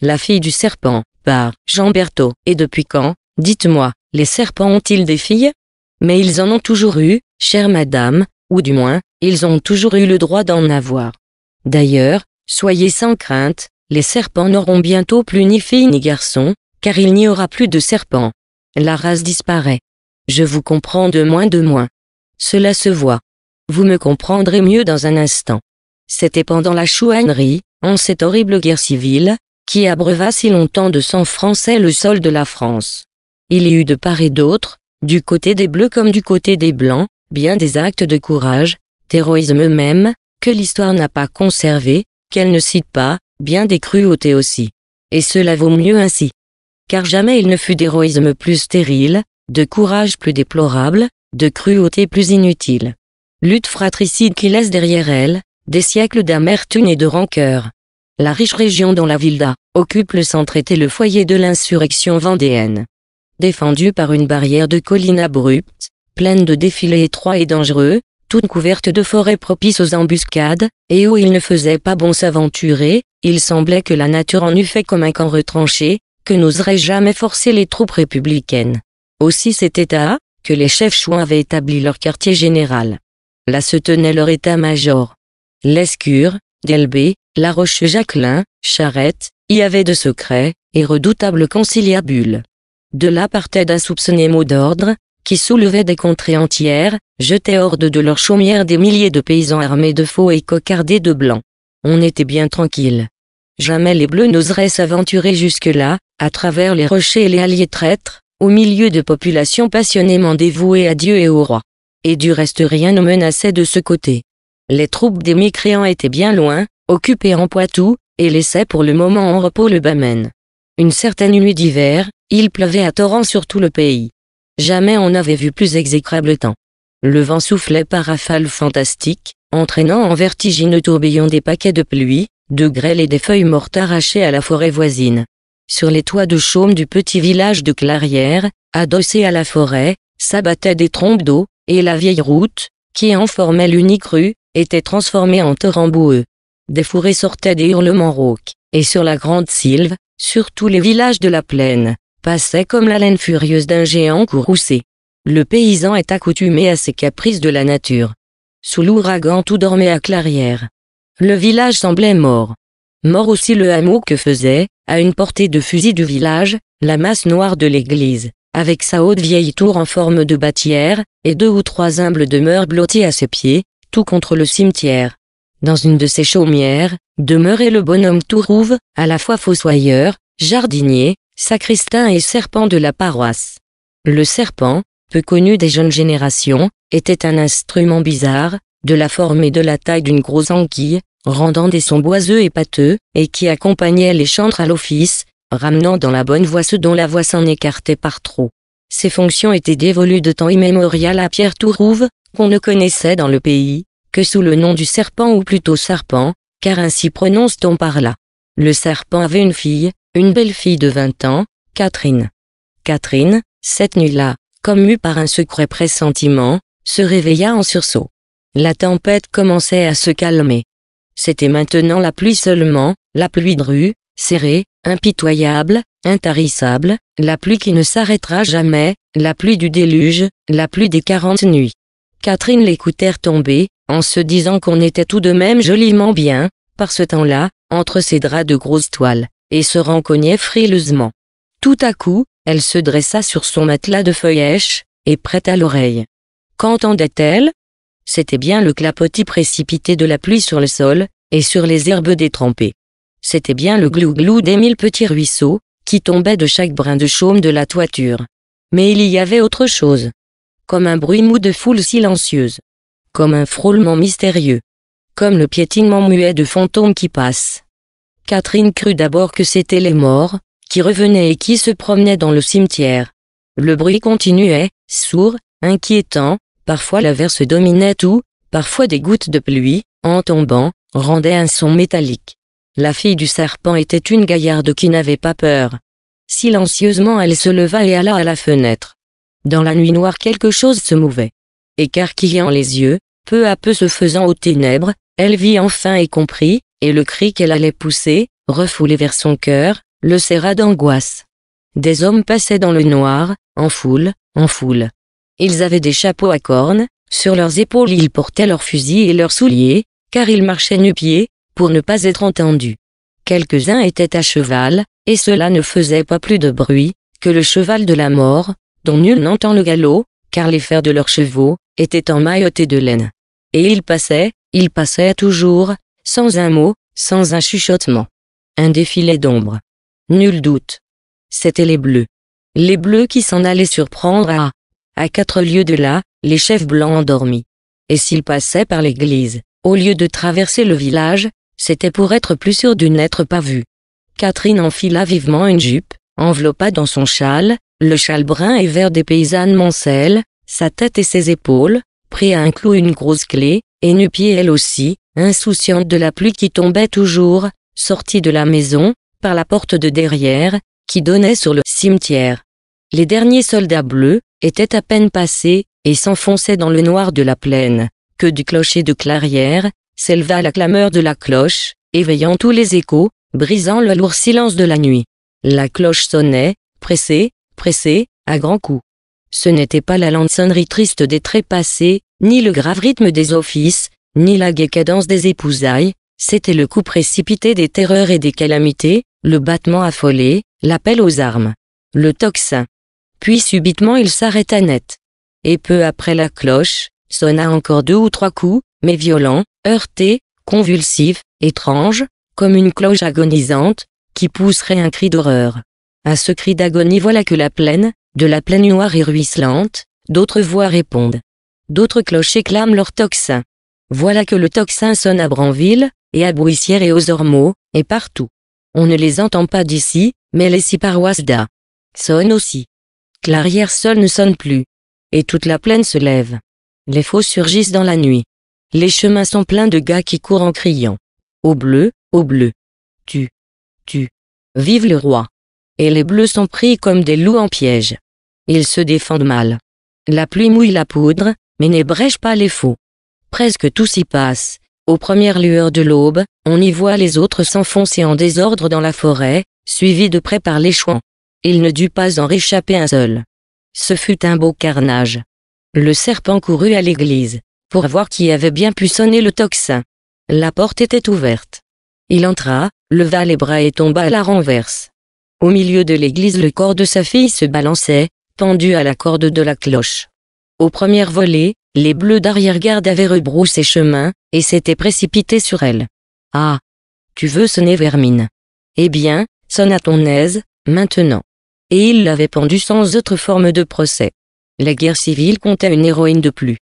La fille du serpent, par Jean Berthaud. Et depuis quand, dites-moi, les serpents ont-ils des filles Mais ils en ont toujours eu, chère madame, ou du moins, ils ont toujours eu le droit d'en avoir. D'ailleurs, soyez sans crainte, les serpents n'auront bientôt plus ni filles ni garçons, car il n'y aura plus de serpents. La race disparaît. Je vous comprends de moins de moins. Cela se voit. Vous me comprendrez mieux dans un instant. C'était pendant la chouannerie, en cette horrible guerre civile, qui abreuva si longtemps de sang français le sol de la France. Il y eut de part et d'autre, du côté des Bleus comme du côté des Blancs, bien des actes de courage, d'héroïsme même, que l'histoire n'a pas conservé, qu'elle ne cite pas, bien des cruautés aussi. Et cela vaut mieux ainsi. Car jamais il ne fut d'héroïsme plus stérile, de courage plus déplorable, de cruauté plus inutile. Lutte fratricide qui laisse derrière elle, des siècles d'amertume et de rancœur la riche région dont la d'A occupe le centre était le foyer de l'insurrection vendéenne. Défendue par une barrière de collines abruptes, pleine de défilés étroits et dangereux, toute couverte de forêts propices aux embuscades, et où il ne faisait pas bon s'aventurer, il semblait que la nature en eût fait comme un camp retranché, que n'oserait jamais forcer les troupes républicaines. Aussi c'était à que les chefs chouins avaient établi leur quartier général. Là se tenait leur état-major. Lescure, Delbé, la Roche-Jacquelin, Charette, y avait de secrets et redoutables conciliabules. De là partaient soupçonné mot d'ordre, qui soulevaient des contrées entières, jetaient hors de, leurs chaumières des milliers de paysans armés de faux et cocardés de blanc. On était bien tranquille. Jamais les Bleus n'oseraient s'aventurer jusque-là, à travers les rochers et les alliés traîtres, au milieu de populations passionnément dévouées à Dieu et au roi. Et du reste rien ne menaçait de ce côté. Les troupes des mécréants étaient bien loin, occupé en Poitou, et laissait pour le moment en repos le Bamen. Une certaine nuit d'hiver, il pleuvait à torrents sur tout le pays. Jamais on n'avait vu plus exécrable temps. Le vent soufflait par rafales fantastiques, entraînant en vertigineux tourbillon des paquets de pluie, de grêle et des feuilles mortes arrachées à la forêt voisine. Sur les toits de chaume du petit village de Clarière, adossé à la forêt, s'abattaient des trompes d'eau, et la vieille route, qui en formait l'unique rue, était transformée en torrent boueux des fourrés sortaient des hurlements rauques, et sur la grande sylve, sur tous les villages de la plaine, passait comme la laine furieuse d'un géant courroucé. Le paysan est accoutumé à ces caprices de la nature. Sous l'ouragan tout dormait à clairière. Le village semblait mort. Mort aussi le hameau que faisait, à une portée de fusil du village, la masse noire de l'église, avec sa haute vieille tour en forme de bâtière, et deux ou trois humbles demeures blotties à ses pieds, tout contre le cimetière. Dans une de ces chaumières, demeurait le bonhomme Tourouve, à la fois fossoyeur, jardinier, sacristain et serpent de la paroisse. Le serpent, peu connu des jeunes générations, était un instrument bizarre, de la forme et de la taille d'une grosse anguille, rendant des sons boiseux et pâteux, et qui accompagnait les chantres à l'office, ramenant dans la bonne voie ceux dont la voix s'en écartait par trop. Ses fonctions étaient dévolues de temps immémorial à Pierre Tourouve, qu'on ne connaissait dans le pays, que sous le nom du serpent ou plutôt serpent, car ainsi prononce-t-on par là. Le serpent avait une fille, une belle fille de vingt ans, Catherine. Catherine, cette nuit-là, comme par un secret pressentiment, se réveilla en sursaut. La tempête commençait à se calmer. C'était maintenant la pluie seulement, la pluie drue, serrée, impitoyable, intarissable, la pluie qui ne s'arrêtera jamais, la pluie du déluge, la pluie des quarante nuits. Catherine l'écoutèrent tomber, en se disant qu'on était tout de même joliment bien, par ce temps-là, entre ses draps de grosse toile, et se rencognait frileusement. Tout à coup, elle se dressa sur son matelas de feuillèches et prête à l'oreille. Qu'entendait-elle C'était bien le clapotis précipité de la pluie sur le sol, et sur les herbes détrempées. C'était bien le glouglou des mille petits ruisseaux, qui tombaient de chaque brin de chaume de la toiture. Mais il y avait autre chose. Comme un bruit mou de foule silencieuse comme un frôlement mystérieux. Comme le piétinement muet de fantômes qui passent. Catherine crut d'abord que c'étaient les morts, qui revenaient et qui se promenaient dans le cimetière. Le bruit continuait, sourd, inquiétant, parfois l'averse dominait tout, parfois des gouttes de pluie, en tombant, rendaient un son métallique. La fille du serpent était une gaillarde qui n'avait pas peur. Silencieusement elle se leva et alla à la fenêtre. Dans la nuit noire quelque chose se mouvait. Écarquillant les yeux, peu à peu se faisant aux ténèbres, elle vit enfin et comprit, et le cri qu'elle allait pousser, refoulé vers son cœur, le serra d'angoisse. Des hommes passaient dans le noir, en foule, en foule. Ils avaient des chapeaux à cornes, sur leurs épaules ils portaient leurs fusils et leurs souliers, car ils marchaient nu-pieds, pour ne pas être entendus. Quelques-uns étaient à cheval, et cela ne faisait pas plus de bruit, que le cheval de la mort, dont nul n'entend le galop, car les fers de leurs chevaux, étaient emmaillotés de laine. Et il passait, il passait toujours, sans un mot, sans un chuchotement. Un défilé d'ombre. Nul doute. C'étaient les bleus. Les bleus qui s'en allaient surprendre à, à quatre lieues de là, les chefs blancs endormis. Et s'ils passaient par l'église, au lieu de traverser le village, c'était pour être plus sûr de n'être pas vu. Catherine enfila vivement une jupe, enveloppa dans son châle, le châle brun et vert des paysannes moncelles, sa tête et ses épaules, prêt à un clou une grosse clé, et une pied elle aussi, insouciante de la pluie qui tombait toujours, sortie de la maison, par la porte de derrière, qui donnait sur le cimetière. Les derniers soldats bleus étaient à peine passés, et s'enfonçaient dans le noir de la plaine, que du clocher de clairière, s'éleva la clameur de la cloche, éveillant tous les échos, brisant le lourd silence de la nuit. La cloche sonnait, pressée, pressée, à grands coups. Ce n'était pas la sonnerie triste des trépassés, ni le grave rythme des offices, ni la gaie cadence des épousailles, c'était le coup précipité des terreurs et des calamités, le battement affolé, l'appel aux armes. Le tocsin. Puis subitement il s'arrêta net. Et peu après la cloche, sonna encore deux ou trois coups, mais violents, heurtés, convulsifs, étranges, comme une cloche agonisante, qui pousserait un cri d'horreur. À ce cri d'agonie voilà que la plaine, de la plaine noire et ruisselante, d'autres voix répondent. D'autres cloches éclament leur tocsin. Voilà que le tocsin sonne à Branville, et à Bruissière et aux Ormeaux, et partout. On ne les entend pas d'ici, mais les six paroisses d'A. sonnent aussi. Clarière seule ne sonne plus. Et toute la plaine se lève. Les faux surgissent dans la nuit. Les chemins sont pleins de gars qui courent en criant. Au bleu, au bleu. Tu. Tu. Vive le roi. Et les bleus sont pris comme des loups en piège. Ils se défendent mal. La pluie mouille la poudre, mais n'ébrèche pas les faux. Presque tout s'y passe. Aux premières lueurs de l'aube, on y voit les autres s'enfoncer en désordre dans la forêt, suivis de près par les chouans. Il ne dut pas en réchapper un seul. Ce fut un beau carnage. Le serpent courut à l'église, pour voir qui avait bien pu sonner le tocsin. La porte était ouverte. Il entra, leva les bras et tomba à la renverse. Au milieu de l'église le corps de sa fille se balançait, pendu à la corde de la cloche. Au premier volet, les bleus d'arrière-garde avaient rebroussé chemin, et s'étaient précipités sur elle. Ah Tu veux sonner Vermine Eh bien, sonne à ton aise, maintenant. Et il l'avait pendu sans autre forme de procès. La guerre civile comptait une héroïne de plus.